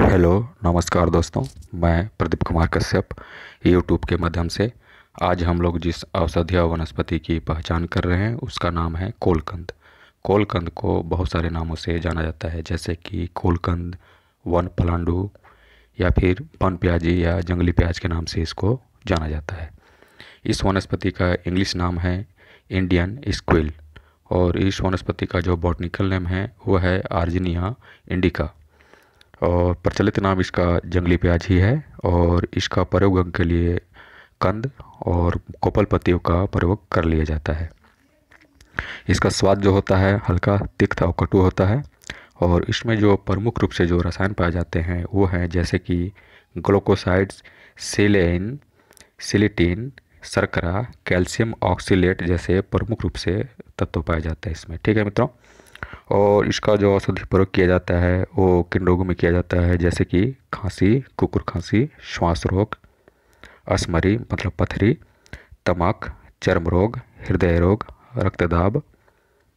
hello नमस्कार दोस्तों मैं प्रदीप कुमार कश्यप यूट्यूब के माध्यम से आज हम लोग जिस औषधीय वनस्पति की पहचान कर रहे हैं उसका नाम है कोलकंद कोलकंद को बहुत सारे नामों से जाना जाता है जैसे कि कोलकंद वन पलांडू या फिर पन प्याजी या जंगली प्याज के नाम से इसको जाना जाता है इस वनस्पति का इंग्लिश नाम है इंडियन स्क्विल और इस वनस्पति का जो बॉटनिकल नेम है वह है आर्जिनिया इंडिका और प्रचलित नाम इसका जंगली प्याज ही है और इसका प्रयोग अंग के लिए कंद और कोपल पत्तियों का प्रयोग कर लिया जाता है इसका स्वाद जो होता है हल्का तिक्त और कटु होता है और इसमें जो प्रमुख रूप से जो रसायन पाए जाते हैं वो हैं जैसे कि ग्लोकोसाइड्स सिलेन सिलिटीन शर्करा कैल्शियम ऑक्सीलेट जैसे प्रमुख रूप से तत्व पाए जाते हैं इसमें ठीक है मित्रों और इसका जो औषधि प्रयोग किया जाता है वो किन रोगों में किया जाता है जैसे कि खांसी कुकुर खांसी श्वास रोग असमरी मतलब पथरी तमक चर्म रोग हृदय रोग रक्तदाब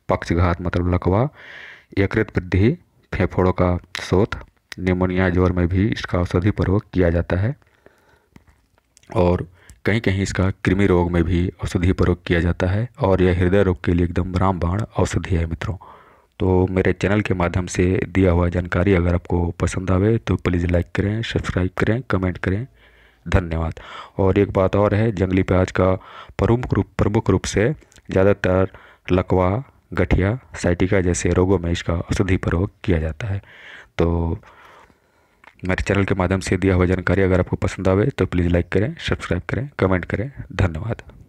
पक्षघात मतलब लकवा यकृत वृद्धि फेफड़ों का शोथ निमोनिया ज्वर में भी इसका औषधि प्रयोग किया जाता है और कहीं कहीं इसका कृमि रोग में भी औषधि प्रयोग किया जाता है और यह हृदय रोग के लिए एकदम रामबाण औषधि है मित्रों तो मेरे चैनल के माध्यम से दिया हुआ जानकारी अगर आपको पसंद आवे तो प्लीज़ लाइक करें सब्सक्राइब करें कमेंट करें धन्यवाद और एक बात और है जंगली प्याज का प्रमुख रूप प्रमुख रूप से ज़्यादातर लकवा गठिया साइटिका जैसे रोगों में इसका औषधि प्रयोग किया जाता है तो मेरे चैनल के माध्यम से दिया हुआ जानकारी अगर आपको पसंद आवे तो प्लीज़ लाइक करें सब्सक्राइब करें कमेंट करें धन्यवाद